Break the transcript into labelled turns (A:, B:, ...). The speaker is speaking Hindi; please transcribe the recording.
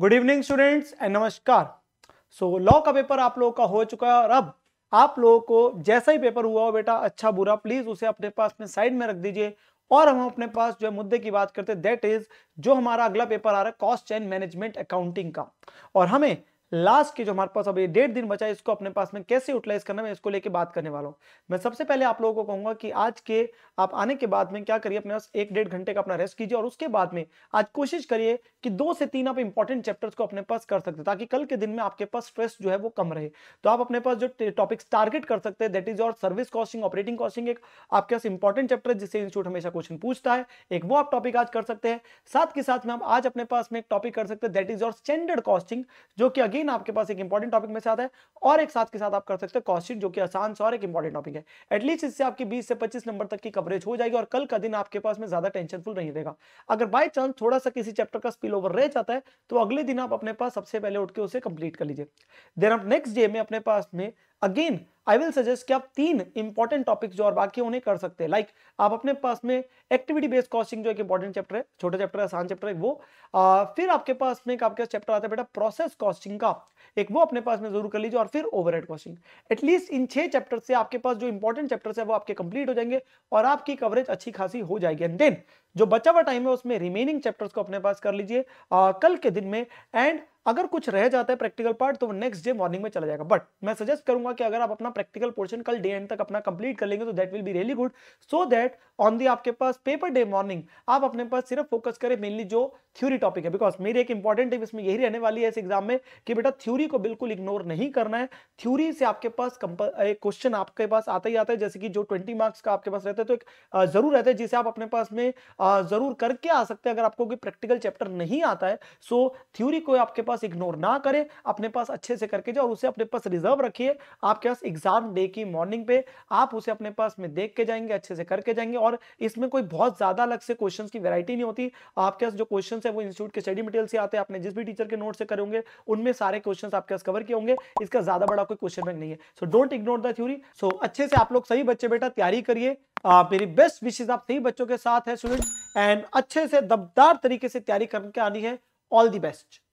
A: गुड इवनिंग स्टूडेंट्स एंड नमस्कार सो लॉ का पेपर आप लोगों का हो चुका है और अब आप लोगों को जैसा ही पेपर हुआ हो बेटा अच्छा बुरा प्लीज उसे अपने पास में साइड में रख दीजिए और हम अपने पास जो है मुद्दे की बात करते हैं दैट इज जो हमारा अगला पेपर आ रहा है कॉस्ट एंड मैनेजमेंट अकाउंटिंग का और हमें लास्ट के जो हमारे पास अब ये डेढ़ दिन बचा है इसको अपने पास में कैसे यूटिलाइज करना मैं इसको लेके बात करने वाला हूँ मैं सबसे पहले आप लोगों को कहूंगा कि आज के आप आने के बाद में क्या करिए अपने पास एक डेढ़ घंटे का अपना रेस्ट कीजिए और उसके बाद में आज कोशिश करिए कि दो से तीन आप इंपॉर्टेंट चैप्टर्स को अपने पास कर सकते ताकि कल के दिन में आपके पास स्ट्रेस जो है वो कम रहे तो आप अपने पास जो टॉपिक्स टारगेट कर सकते हैं that is your service costing operating costing एक आपके पास इंपॉर्टेंट चैप्टर जिससे इंस्टीट्यूट हमेशा क्वेश्चन पूछता है एक वो आप टॉपिक आज कर सकते हैं साथ के साथ में आप आज अपने पास में एक टॉपिक कर सकते हैं that is your standard costing जो कि अगेन अगेन आपके पास एक इंपॉर्टेंट टॉपिक में से आता है और एक साथ के साथ आप कर सकते हैं कॉस्टिट जो कि आसान से और एक इंपॉर्टेंट टॉपिक है एटलीस्ट इससे आपकी बीस से पच्चीस नंबर तक की कवरेज हो जाएगी और कल का दिन आपके पास में ज्यादा टेंशनफुल नहीं रहेगा अगर बाई चांस थोड़ा सा किसी चैप्टर का स्पिल ओवर रह जाता है तो अगले दिन आप अपने पास सबसे पहले उठ के उसे कंप्लीट कर लीजिए देन आप नेक्स्ट डे में अपने पास में अगेन आई विल सजेस्ट कि आप तीन इंपॉर्टेंट टॉपिक जो और बाकी उन्हें कर सकते हैं लाइक like, आप अपने पास में एक्टिविटी बेस्ड कॉस्टिंग जो एक इंपॉर्टेंट चैप्टर है छोटा चैप्टर आसान चैप्टर है वो आ, फिर आपके पास में एक आपके चैप्टर आता है बेटा प्रोसेस कॉस्टिंग का एक वो अपने पास में जरूर कर लीजिए और फिर ओवर कॉस्टिंग एटलीस्ट इन छह चैप्टर से आपके पास जो इंपॉर्टेंट चैप्टर है वो आपके कंप्लीट हो जाएंगे और आपकी कवरेज अच्छी खासी हो जाएगी एंड देन जो बचा हुआ टाइम है उसमें रिमेनिंग चैप्टर्स को अपने पास कर लीजिए कल के दिन में एंड अगर कुछ रह जाता है प्रैक्टिकल पार्ट तो वो नेक्स्ट डे मॉर्निंग में चला जाएगा बट मैं सजेस्ट करूंगा कि अगर आप अपना अपना प्रैक्टिकल पोर्शन कल डे एंड तक अपना कंप्लीट कर लेंगे तो that will be really good so that on the आपके पास पेपर डे मॉर्निंग आप अपने पास सिर्फ फोकस करें मेनली जो थ्योरी टॉपिक है बिकॉज मेरी एक इंपॉर्टेंट टिप इसमें यही रहने वाली है इस एग्जाम में कि बेटा थ्योरी को बिल्कुल इग्नोर नहीं करना है थ्योरी से आपके पास क्वेश्चन आपके पास आता ही आता है जैसे कि जो ट्वेंटी मार्क्स का आपके पास रहता है तो एक जरूर रहता है जिसे आप अपने पास में जरूर करके आ सकते हैं अगर आपको कोई प्रैक्टिकल चैप्टर नहीं आता है सो थ्योरी को आपके पास इग्नोर ना करें अपने पास अच्छे से करके जाओ और उसे अपने पास रिजर्व रखिए आपके पास एग्जाम डे की मॉर्निंग पे आप उसे अपने पास में देख के जाएंगे अच्छे से करके जाएंगे और इसमें कोई बहुत ज्यादा अलग से क्वेश्चन की वेरायटी नहीं होती आपके पास जो क्वेश्चन है वो इंस्टीट्यूट के स्टडी मटेरियल से आते हैं आपने जिस भी टीचर के नोट से करेंगे उनमें सारे क्वेश्चन आपके पास कवर किए होंगे इसका ज्यादा बड़ा कोई क्वेश्चन बैंक नहीं है so don't ignore the theory so अच्छे से आप लोग सही बच्चे बेटा तैयारी करिए मेरी बेस्ट विशेष आप सही बच्चों के साथ है स्टूडेंट एंड अच्छे से दबदार तरीके से तैयारी करके आनी है ऑल दी बेस्ट